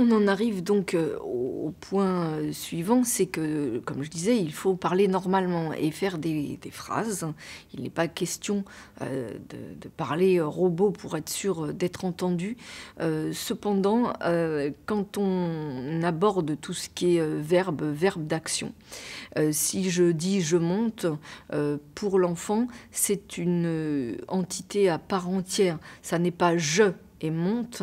On en arrive donc euh, au point euh, suivant, c'est que, comme je disais, il faut parler normalement et faire des, phrases. Il n'est pas question euh, de, parler robot pour être sûr d'être entendu. cependant, quand on aborde tout ce qui est verbe, verbe d'action, si je dis je monte, pour l'enfant, c'est une entité à part entière. Ça n'est pas je et monte,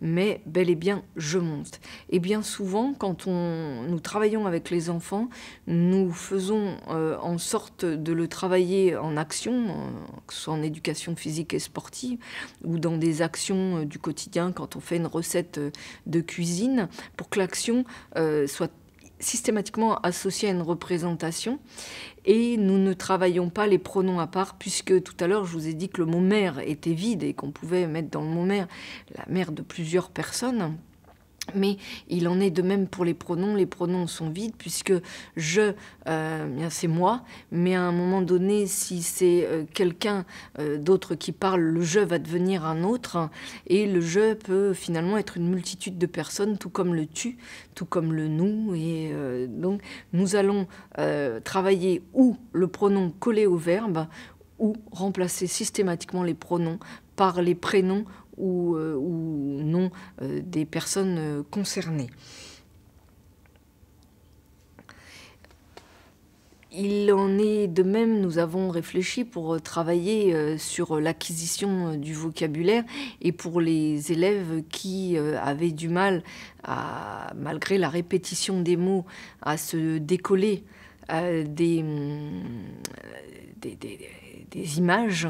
mais bel et bien je monte. Et bien souvent, quand on, nous travaillons avec les enfants, nous faisons euh, en sorte de le travailler en action, euh, que ce soit en éducation physique et sportive, ou dans des actions euh, du quotidien, quand on fait une recette de cuisine, pour que l'action soit systématiquement associé à une représentation et nous ne travaillons pas les pronoms à part puisque tout à l'heure je vous ai dit que le mot mère était vide et qu'on pouvait mettre dans le mot mère la mère de plusieurs personnes. Mais il en est de même pour les pronoms. Les pronoms sont vides puisque je, euh, c'est moi, mais à un moment donné, si c'est euh, quelqu'un euh, d'autre qui parle, le je va devenir un autre. et le je peut finalement être une multitude de personnes, tout comme le tu, tout comme le nous. Et donc, nous allons travailler ou le pronom collé au verbe ou remplacer systématiquement les pronoms par les prénoms euh, ou, non euh, des personnes euh, concernées. Il en est de même, nous avons réfléchi pour travailler sur l'acquisition du vocabulaire et pour les élèves qui avaient du mal, à, malgré la répétition des mots, à se décoller des mm, des images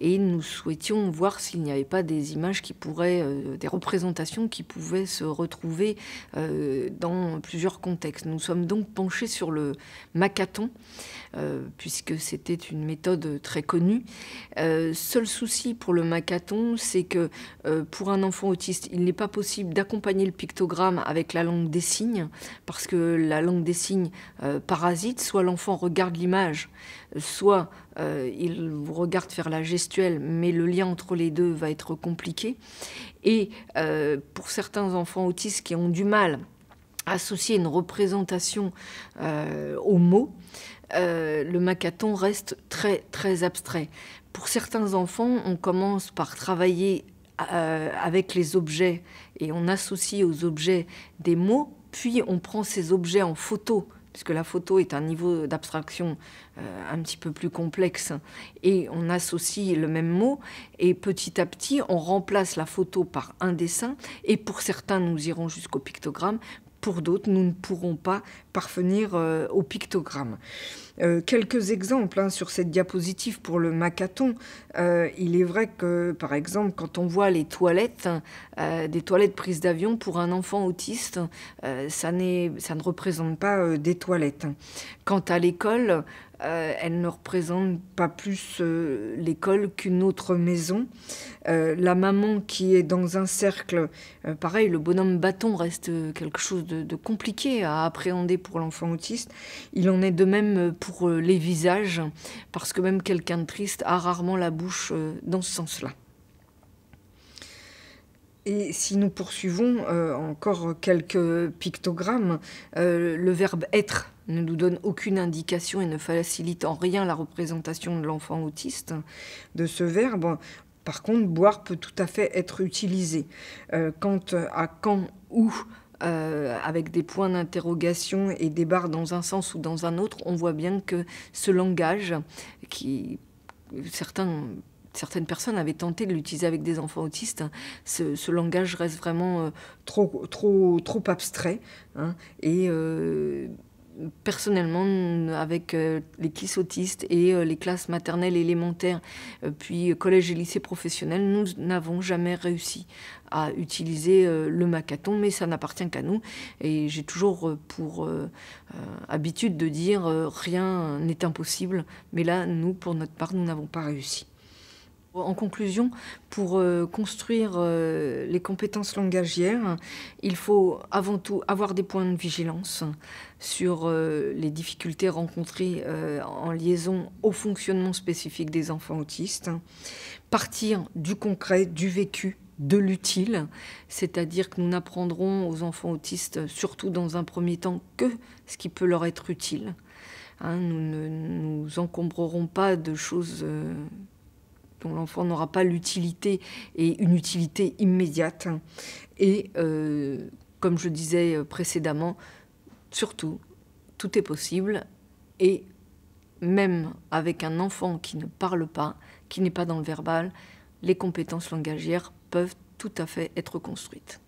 et nous souhaitions voir s'il n'y avait pas des images qui pourraient, euh, des représentations qui pouvaient se retrouver euh, dans plusieurs contextes. Nous sommes donc penchés sur le macathon, euh, puisque c'était une méthode très connue. seul souci pour le macathon, c'est que pour un enfant autiste, il n'est pas possible d'accompagner le pictogramme avec la langue des signes, parce que la langue des signes parasite, soit l'enfant regarde l'image, soit euh, il vous regarde faire la gestuelle, mais le lien entre les deux va être compliqué. Et euh, pour certains enfants autistes qui ont du mal à associer une représentation euh, aux mots, le macathon reste très très abstrait. Pour certains enfants, on commence par travailler avec les objets et on associe aux objets des mots, puis on prend ces objets en photo puisque la photo est un niveau d'abstraction euh, un petit peu plus complexe, et on associe le même mot, et petit à petit, on remplace la photo par un dessin, et pour certains, nous irons jusqu'au pictogramme, pour d'autres, nous ne pourrons pas parvenir euh, au pictogramme. Euh, quelques exemples hein, sur cette diapositive pour le macathon. Euh, il est vrai que, par exemple, quand on voit les toilettes, euh, des toilettes prises d'avion pour un enfant autiste, ça, ça ne représente pas des toilettes. Quant à l'école, elle ne représente pas plus l'école qu'une autre maison. la maman qui est dans un cercle, pareil, le bonhomme bâton reste quelque chose de, de compliqué à appréhender pour l'enfant autiste. Il en est de même pour euh, les visages, parce que même quelqu'un de triste a rarement la bouche euh, dans ce sens-là. Et si nous poursuivons euh, encore quelques pictogrammes, le verbe être ne nous donne aucune indication et ne facilite en rien la représentation de l'enfant autiste de ce verbe. Par contre, boire peut tout à fait être utilisé. quant à quand, où, euh, avec des points d'interrogation et des barres dans un sens ou dans un autre, on voit bien que ce langage, qui certains certaines personnes avaient tenté de l'utiliser avec des enfants autistes. Ce, langage reste vraiment euh, trop, trop, trop abstrait. Hein, et euh, personnellement avec euh, les classes autistes et euh, les classes maternelles élémentaires, euh, puis collège et lycées professionnels, nous n'avons jamais réussi à utiliser le macathon, mais ça n'appartient qu'à nous. Et j'ai toujours pour habitude de dire rien n'est impossible, mais là, nous, pour notre part, nous n'avons pas réussi. En conclusion, pour euh, construire euh, les compétences langagières, il faut avant tout avoir des points de vigilance sur euh, les difficultés rencontrées en liaison au fonctionnement spécifique des enfants autistes, partir du concret, du vécu, de l'utile, c'est-à-dire que nous n'apprendrons aux enfants autistes, surtout dans un premier temps, que ce qui peut leur être utile. Hein, nous ne nous encombrerons pas de choses l'enfant n'aura pas l'utilité et une utilité immédiate. Et euh, comme je disais euh, précédemment, surtout, tout est possible et même avec un enfant qui ne parle pas, qui n'est pas dans le verbal, les compétences langagières peuvent tout à fait être construites.